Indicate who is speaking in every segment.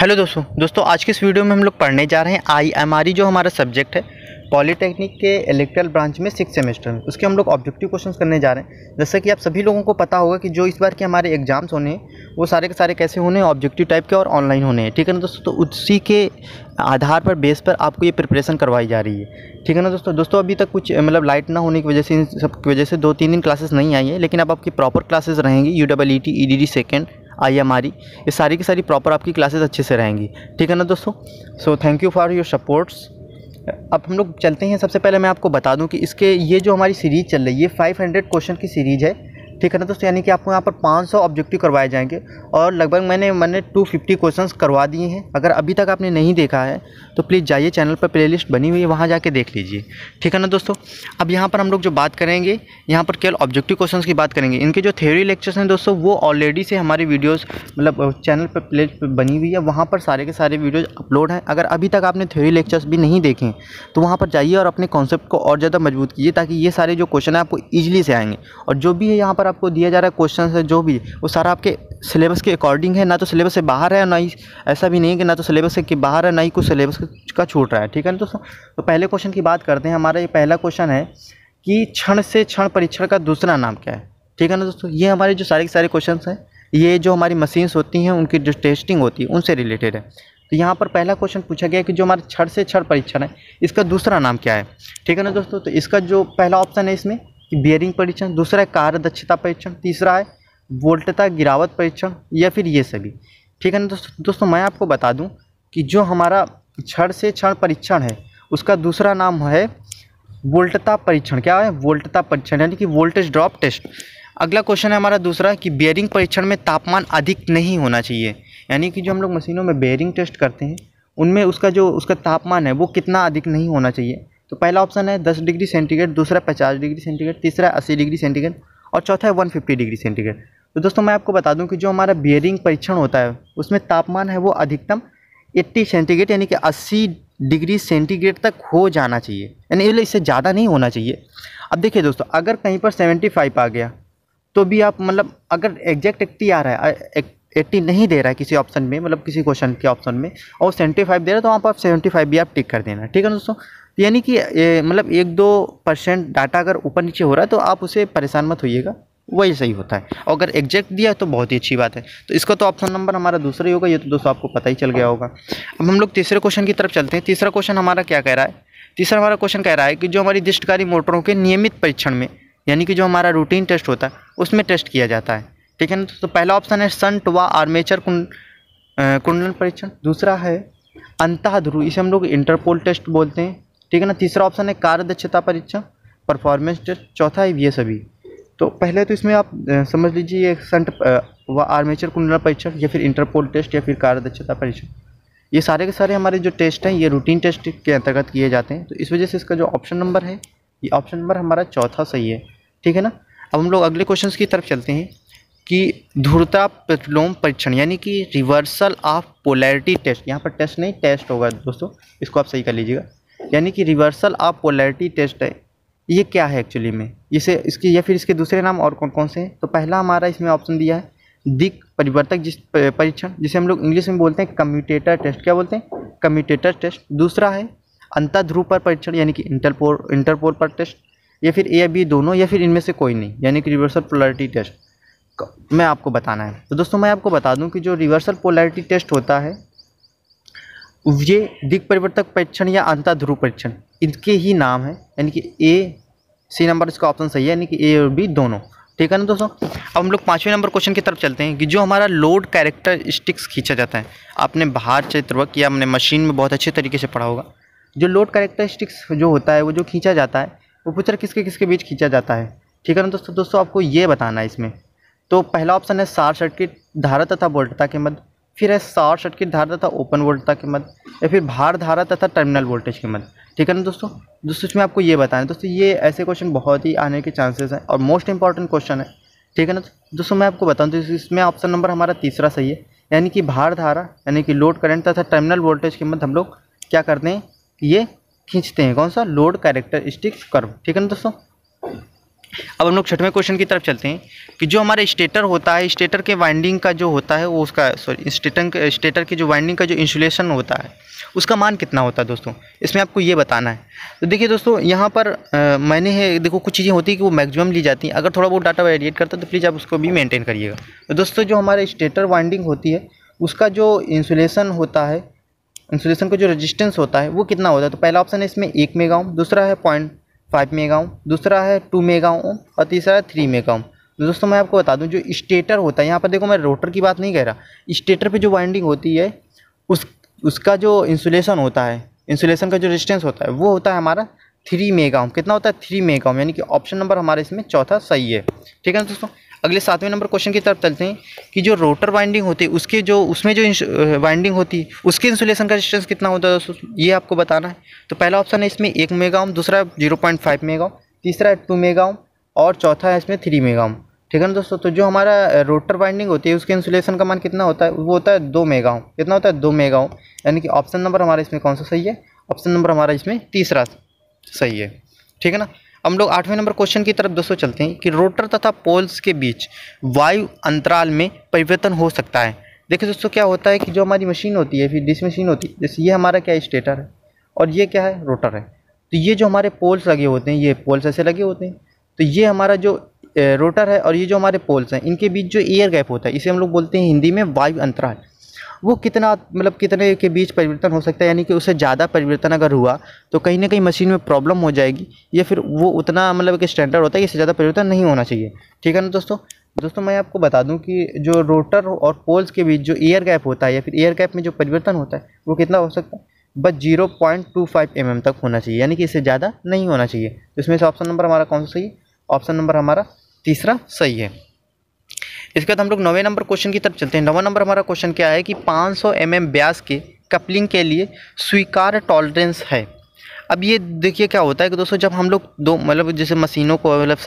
Speaker 1: hello दोस्तों दोस्तों आज की इस वीडियो में हम लोग पढ़ने जा रहे हैं आईएमआरई जो हमारा सब्जेक्ट है पॉलीटेक्निक के इलेक्ट्रल ब्रांच में सिक्स सेमेस्टर में उसके हम लोग ऑब्जेक्टिव क्वेश्चंस करने जा रहे हैं जैसे कि आप सभी लोगों को पता होगा कि जो इस बार के हमारे एग्जाम्स होने हैं वो सारे के सारे कैसे होने हैं ऑब्जेक्टिव टाइप के और ऑनलाइन होने हैं ठीक है ना दोस्तों तो उसी के आधार पर बेस पर आपको ये प्रिपरेशन करवाई जा रही है ठीक है ना दोस्तों दोस्तों अभी तक कुछ मतलब लाइट ना होने की वजह से इन सब की वजह से दो तीन दिन क्लासेस नहीं आई है लेकिन अब आपकी प्रॉपर क्लासेस रहेंगी U double E T E D D second I M ये सारी की सारी प्रॉपर आपकी क्लासेस अच्छे से रहेंगी ठीक है ना दोस्तों so thank you for your supports अब हम लोग चलते हैं सबसे पहले मैं आपको बता दूं कि इसके ये जो हमारी सीरीज़ चल रही है ये 500 क्वेश्चन की सीरीज़ है ठीक है ना दोस्तों यानी कि आपको यहाँ पर 500 ऑब्जेक्टिव करवाए जाएंगे और लगभग मैंने मैंने 250 क्वेश्चन करवा दिए हैं अगर अभी तक आपने नहीं देखा है तो प्लीज़ जाइए चैनल पर प्लेलिस्ट बनी हुई है वहाँ जाके देख लीजिए ठीक है ना दोस्तों अब यहाँ पर हम लोग जो बात करेंगे यहाँ पर केवल ऑब्जेक्टिव क्वेश्चन की बात करेंगे इनके जो थ्योरी लेक्चर्स हैं दोस्तों वो ऑलरेडी से हमारे वीडियोज़ मतलब चैनल पर प्ले बनी हुई है वहाँ पर सारे के सारे वीडियोज़ अपलोड हैं अगर अभी तक आपने थ्योरी लेक्चर्स भी नहीं देखें तो वहाँ पर जाइए और अपने कॉन्सेप्ट को और ज़्यादा मजबूत कीजिए ताकि ये सारे जो क्वेश्चन हैं आपको ईजिली से आएंगे और जो भी है यहाँ पर पर आपको दिया जा रहा है क्वेश्चन है जो भी वो सारा आपके सिलेबस के अकॉर्डिंग है ना तो सिलेबस से बाहर है ना ही ऐसा भी नहीं है कि ना तो सिलेबस से बाहर है ना ही कुछ सिलेबस का छूट रहा है ठीक है ना तो पहले क्वेश्चन की बात करते हैं हमारा ये पहला क्वेश्चन है कि क्षण से क्षण परीक्षण का दूसरा नाम क्या है ठीक है ना दोस्तों ये हमारे जो सारे के सारे क्वेश्चन हैं ये जो हमारी मशीन्स होती हैं उनकी जो टेस्टिंग होती है उनसे रिलेटेड है तो यहाँ पर पहला क्वेश्चन पूछा गया कि जो हमारा छठ से छड़ परीक्षण है इसका दूसरा नाम क्या है ठीक है ना दोस्तों तो इसका जो पहला ऑप्शन है इसमें कि बियरिंग परीक्षण दूसरा है कार्य दक्षता परीक्षण तीसरा है वोल्टता गिरावट परीक्षण या फिर ये सभी ठीक है ना दोस्तों दोस्तों मैं आपको बता दूं कि जो हमारा क्षण से क्षण परीक्षण है उसका दूसरा नाम है वोल्टता परीक्षण क्या है वोल्टता परीक्षण यानी कि वोल्टेज ड्रॉप टेस्ट अगला क्वेश्चन है हमारा दूसरा कि बेयरिंग परीक्षण में तापमान अधिक नहीं होना चाहिए यानी कि जो हम लोग मशीनों में बेयरिंग टेस्ट करते हैं उनमें उसका जो उसका तापमान है वो कितना अधिक नहीं होना चाहिए तो पहला ऑप्शन है दस डिग्री सेंटीग्रेड दूसरा पचास डिग्री सेंटीग्रेड तीसरा अस्सी डिग्री सेंटीग्रेड और चौथा है वन फिफ्टी डिग्री सेंटीग्रेड तो दोस्तों मैं आपको बता दूं कि जो हमारा बियरिंग परीक्षण होता है उसमें तापमान है वो अधिकतम 80 सेंटीग्रेड यानी कि 80 डिग्री सेंटीग्रेड तक हो जाना चाहिए यानी इससे ज़्यादा नहीं होना चाहिए अब देखिए दोस्तों अगर कहीं पर सेवेंटी आ गया तो भी आप मतलब अगर एग्जैक्ट एट्टी आ रहा है एट्टी नहीं दे रहा है किसी ऑप्शन में मतलब किसी क्वेश्चन के ऑप्शन में और सेवेंटी फाइव दे रहा है तो वहाँ पर आप सेवेंटी फाइव भी आप टिक कर देना ठीक है दोस्तों यानी कि मतलब एक दो परसेंट डाटा अगर ऊपर नीचे हो रहा है तो आप उसे परेशान मत होइएगा वही सही होता है और अगर एग्जैक्ट दिया तो बहुत ही अच्छी बात है तो इसका तो ऑप्शन नंबर हमारा दूसरा ही होगा ये तो दोस्तों आपको पता ही चल गया होगा अब हम लोग तीसरे क्वेश्चन की तरफ चलते हैं तीसरा क्वेश्चन हमारा क्या कह रहा है तीसरा हमारा क्वेश्चन कह रहा है कि जो हमारी दृष्टकारी मोटरों के नियमित परीक्षण में यानी कि जो हमारा रूटीन टेस्ट होता है उसमें टेस्ट किया जाता है ठीक है ना तो पहला ऑप्शन है संट व आर्मेचर कुंडलन परीक्षण दूसरा है अंतः ध्रुव इसे हम लोग इंटरपोल टेस्ट बोलते हैं ठीक है ना तीसरा ऑप्शन है कार्य दक्षता परीक्षा परफॉर्मेंस टेस्ट चौथा है ये सभी तो पहले तो इसमें आप समझ लीजिए ये संट व आर्मेचर कुंडला परीक्षा या फिर इंटरपोल टेस्ट या फिर कार्य दक्षता परीक्षा ये सारे के सारे हमारे जो टेस्ट हैं ये रूटीन टेस्ट के अंतर्गत किए जाते हैं तो इस वजह से इसका जो ऑप्शन नंबर है ये ऑप्शन नंबर हमारा चौथा सही है ठीक है ना अब हम लोग अगले क्वेश्चन की तरफ चलते हैं कि ध्रुवता प्रतिलोम परीक्षण यानी कि रिवर्सल ऑफ पोलैरिटी टेस्ट यहाँ पर टेस्ट नहीं टेस्ट होगा दोस्तों इसको आप सही कर लीजिएगा यानी कि रिवर्सल ऑफ पोलैरिटी टेस्ट है ये क्या है एक्चुअली में इसे इसके या फिर इसके दूसरे नाम और कौन कौन से हैं तो पहला हमारा इसमें ऑप्शन दिया है दिक परिवर्तक जिस परीक्षण जिसे हम लोग इंग्लिश में बोलते हैं कम्यूटेटर टेस्ट क्या बोलते हैं कम्यूटेटर टेस्ट दूसरा है अंतर्ध्रुव पर परीक्षण यानी कि इंटरपोल इंटरपोल पर टेस्ट या फिर ए बी दोनों या फिर इनमें से कोई नहीं यानी कि रिवर्सल पोलैरिटी टेस्ट मैं आपको बताना है तो दोस्तों मैं आपको बता दूं कि जो रिवर्सल पोलैरिटी टेस्ट होता है ये परिवर्तक परीक्षण या अंता ध्रुव परीक्षण इनके ही नाम है यानी कि ए सी नंबर इसका ऑप्शन सही है यानी कि ए और बी दोनों ठीक है ना दोस्तों अब हम लोग पाँचवें नंबर क्वेश्चन की तरफ चलते हैं कि जो हमारा लोड कैरेक्टरिस्टिक्स खींचा जाता है आपने बाहर चित्रवक या हमने मशीन में बहुत अच्छे तरीके से पढ़ा होगा जो लोड कैरेक्टरिस्टिक्स जो होता है वो जो खींचा जाता है वो पूछा किसके किसके बीच खींचा जाता है ठीक है ना दोस्तों दोस्तों आपको ये बताना है इसमें तो पहला ऑप्शन है शार्ट सर्किट धारा तथा बोल्टता के मध्य फिर है शॉर्ट सर्किट धारा तथा ओपन वोल्टता की मत या फिर भार धारा तथा टर्मिनल वोल्टेज की मत ठीक है ना दोस्तों दोस्तों इसमें आपको ये बताना है दोस्तों ये ऐसे क्वेश्चन बहुत ही आने के चांसेस हैं और मोस्ट इंपॉर्टेंट क्वेश्चन है ठीक है ना दोस्तों मैं आपको बताऊँ तो इसमें ऑप्शन नंबर हमारा तीसरा सही है यानी कि भार धारा यानी कि लोड करंट तथा टर्मिनल वोल्टेज की मत हम लोग क्या करते हैं ये खींचते हैं कौन सा लोड कैरेक्टर स्टिक्स कर्व ठीक है ना दोस्तों अब हम लोग छठवें क्वेश्चन की तरफ चलते हैं कि जो हमारे स्टेटर होता है स्टेटर के वाइंडिंग का जो होता है वो उसका सॉरी स्टेटर स्टेटर की जो वाइंडिंग का जो इंसुलेशन होता है उसका मान कितना होता है दोस्तों इसमें आपको ये बताना है तो देखिए दोस्तों यहाँ पर आ, मैंने है देखो कुछ चीज़ें होती है कि वो मैक्सिमम ली जाती हैं अगर थोड़ा बहुत डाटा एडिट करता है तो प्लीज़ आप उसको भी मेनटेन करिएगा तो दोस्तों जो हमारे स्टेटर वाइंडिंग होती है उसका जो इंसुलेशन होता है इंसुलेशन का जो रजिस्टेंस होता है वो कितना होता है तो पहला ऑप्शन है इसमें एक मेगा ओम दूसरा है पॉइंट फाइव मेगा ओम दूसरा है टू मेगा ओम और तीसरा है थ्री मेगा ओम तो दोस्तों मैं आपको बता दूं जो स्टेटर होता है यहाँ पर देखो मैं रोटर की बात नहीं कह रहा स्टेटर पे जो वाइंडिंग होती है उस उसका जो इंसुलेशन होता है इंसुलेशन का जो रेजिस्टेंस होता है वो होता है हमारा थ्री मेगा ओम कितना होता है थ्री मेगा ओम यानी कि ऑप्शन नंबर हमारे इसमें चौथा सही है ठीक है दोस्तों अगले सातवें नंबर क्वेश्चन की तरफ चलते हैं कि जो रोटर वाइंडिंग होती है उसके जो उसमें जो वाइंडिंग होती है उसके इंसुलेशन का रेजिस्टेंस कितना होता है दोस्तों ये आपको बताना है तो पहला ऑप्शन है इसमें एक मेगा ओम दूसरा zero point five mega ohm तीसरा है टू मेगा ओम और चौथा है इसमें थ्री मेगा ओम ठीक है ना दोस्तों तो जो हमारा रोटर वाइंडिंग होती है उसके इंसुलेशन का मान कितना होता है वो होता है दो मेगा ओम कितना होता है दो मेगा ओम यानी कि ऑप्शन नंबर हमारा इसमें कौन सा सही है ऑप्शन नंबर हमारा इसमें तीसरा सही है ठीक है ना हम लोग आठवें नंबर क्वेश्चन की तरफ दोस्तों चलते हैं कि रोटर तथा पोल्स के बीच वायु अंतराल में परिवर्तन हो सकता है देखिए दोस्तों क्या होता है कि जो हमारी मशीन होती है फिर डिस मशीन होती है जैसे ये हमारा क्या स्टेटर है और ये क्या है रोटर है तो ये जो हमारे पोल्स लगे होते हैं ये पोल्स ऐसे लगे होते हैं तो ये हमारा जो रोटर है और ये जो हमारे पोल्स हैं इनके बीच जो एयर गैप होता है इसे हम लोग बोलते हैं हिंदी में वायु अंतराल वो कितना मतलब कितने के बीच परिवर्तन हो सकता है यानी कि उससे ज़्यादा परिवर्तन अगर हुआ तो कहीं ना कहीं मशीन में प्रॉब्लम हो जाएगी या फिर वो उतना मतलब कि स्टैंडर्ड होता है इससे ज़्यादा परिवर्तन नहीं होना चाहिए ठीक है ना दोस्तों दोस्तों मैं आपको बता दूं कि जो रोटर और पोल्स के बीच जो एयर गैप होता है या फिर एयर गैप में जो परिवर्तन होता है वो कितना हो सकता है बस zero point two five M M तक होना चाहिए यानी कि इससे ज़्यादा नहीं होना चाहिए तो इसमें से ऑप्शन नंबर हमारा कौन सा सही है ऑप्शन नंबर हमारा तीसरा सही है इसके बाद हम लोग नवे नंबर क्वेश्चन की तरफ चलते हैं नवा नंबर हमारा क्वेश्चन क्या है कि 500 सौ mm ब्यास के कपलिंग के लिए स्वीकार टॉलरेंस है अब ये देखिए क्या होता है कि दोस्तों जब हम लोग दो मतलब जैसे मशीनों को मतलब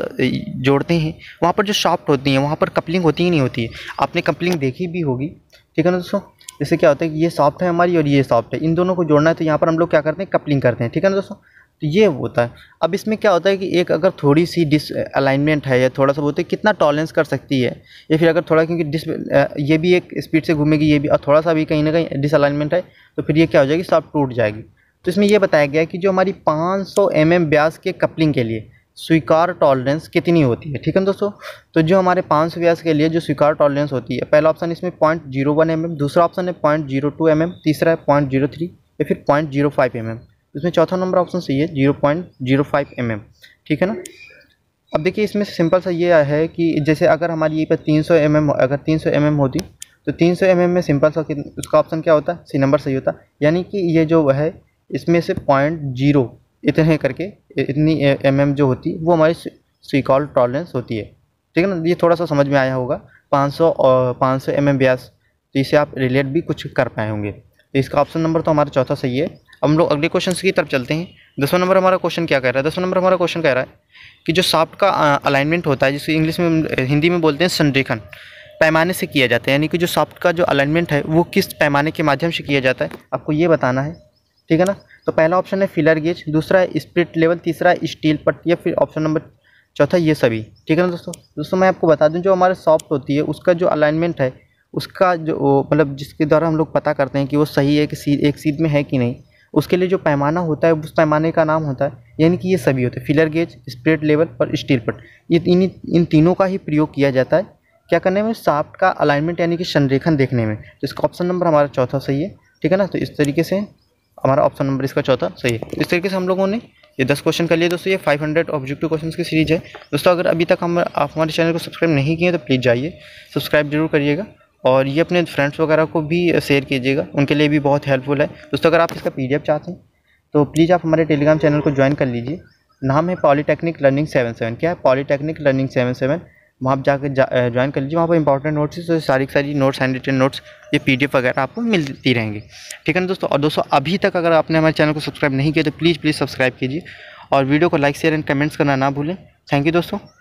Speaker 1: जोड़ते हैं वहाँ पर जो शॉफ्ट होती हैं वहाँ पर कपलिंग होती ही नहीं होती है आपने कपलिंग देखी भी होगी ठीक है ना दोस्तों जैसे क्या होता है कि ये सॉफ्ट है हमारी और ये सॉफ्ट है इन दोनों को जोड़ना है तो यहाँ पर हम लोग क्या करते हैं कपलिंग करते हैं ठीक है ना दोस्तों तो ये होता है अब इसमें क्या होता है कि एक अगर थोड़ी सी डिस अलाइनमेंट है या थोड़ा सा बोलते हैं कितना टॉलेंस कर सकती है या फिर अगर थोड़ा क्योंकि डिस ये भी एक स्पीड से घूमेगी ये भी और थोड़ा सा भी कहीं ना कहीं डिसअलाइनमेंट है तो फिर ये क्या हो जाएगी सॉफ्ट टूट जाएगी तो इसमें यह बताया गया कि जो हमारी पाँच सौ mm ब्यास के कपलिंग के लिए स्वीकार टॉलरेंस कितनी होती है ठीक है दोस्तों तो जो हमारे 500 व्यास के लिए जो स्वीकार टॉलरेंस होती है पहला ऑप्शन इसमें point zero one M M दूसरा ऑप्शन है point zero two M M तीसरा है पॉइंट जीरो थ्री या फिर point zero five M M इसमें चौथा नंबर ऑप्शन सही है zero point zero five M M ठीक है ना अब देखिए इसमें सिंपल सा ये है कि जैसे अगर हमारी ये पर तीन सौ एम एम अगर तीन सौ एम एम होती तो तीन सौ एम एम में सिंपल सा उसका ऑप्शन क्या होता है सी नंबर सही होता यानी कि ये जो है इसमें से पॉइंट जीरो इतने करके इतनी एम एम जो होती वो हमारी स्वीकॉल टॉलरेंस होती है ठीक है ना ये थोड़ा सा समझ में आया होगा पाँच और पाँच सौ एम एम ब्यास तो इसे आप रिलेट भी कुछ कर पाए होंगे तो इसका ऑप्शन नंबर तो हमारा चौथा सही है हम लोग अगले क्वेश्चन की तरफ चलते हैं दसवां नंबर हमारा क्वेश्चन क्या कह रहा है दसवां नंबर हमारा क्वेश्चन कह रहा है कि जो साफ्ट का अलाइनमेंट होता है जिसको इंग्लिश में हिंदी में बोलते हैं संरेखन पैमाने से किया जाता है यानी कि जो साफ्ट का जो अलाइनमेंट है वो किस पैमाने के माध्यम से किया जाता है आपको ये बताना है ठीक है ना तो पहला ऑप्शन है फिलर गेज दूसरा है स्प्रिट लेवल तीसरा है स्टील पट या फिर ऑप्शन नंबर चौथा ये सभी ठीक है ना दोस्तों दोस्तों मैं आपको बता दूं जो हमारे सॉफ्ट होती है उसका जो अलाइनमेंट है उसका जो मतलब जिसके द्वारा हम लोग पता करते हैं कि वो सही है कि सी, एक सीध में है कि नहीं उसके लिए जो पैमाना होता है उस पैमाने का नाम होता है यानी कि ये सभी होते हैं फिलर गेज स्प्रेड लेवल और स्टील पट ये इन इन तीनों का ही प्रयोग किया जाता है क्या करने में साफ्ट का अलाइनमेंट यानी कि संरेखन देखने में तो इसका ऑप्शन नंबर हमारा चौथा सही है ठीक है ना तो इस तरीके से हमारा ऑप्शन नंबर इसका चौथा सही है इस तरीके से हम लोगों ने ये दस क्वेश्चन कर लिए दोस्तों ये फाइव हंड्रेड ऑब्जेक्टिव क्वेश्चन की सीरीज़ है दोस्तों अगर अभी तक हम आप हमारे चैनल को सब्सक्राइब नहीं किए तो प्लीज़ जाइए सब्सक्राइब जरूर करिएगा और ये अपने फ्रेंड्स वगैरह को भी शेयर कीजिएगा उनके लिए भी बहुत हेल्पफुल है दोस्तों अगर आप इसका पी चाहते हैं तो प्लीज़ आप हमारे टेलीग्राम चैनल को ज्वाइन कर लीजिए नाम है पॉलीटेक्निक लर्निंग सेवन सेवन क्या है पॉलीटेक्निक लर्निंग सेवन सेवन वहाँ आप जाकर ज्वाइन जा, कर लीजिए वहाँ पर इंपॉर्टेंट नोट्स तो सारी सारी नोट्स हैंड रिटन नोट्स ये पी वगैरह आपको मिलती रहेंगी ठीक है ना दोस्तों और दोस्तों अभी तक अगर आपने हमारे चैनल को सब्सक्राइब नहीं किया तो प्लीज़ प्लीज़ सब्सक्राइब कीजिए और वीडियो को लाइक शेयर एंड कमेंट्स करना ना भूलें थैंक यू दोस्तों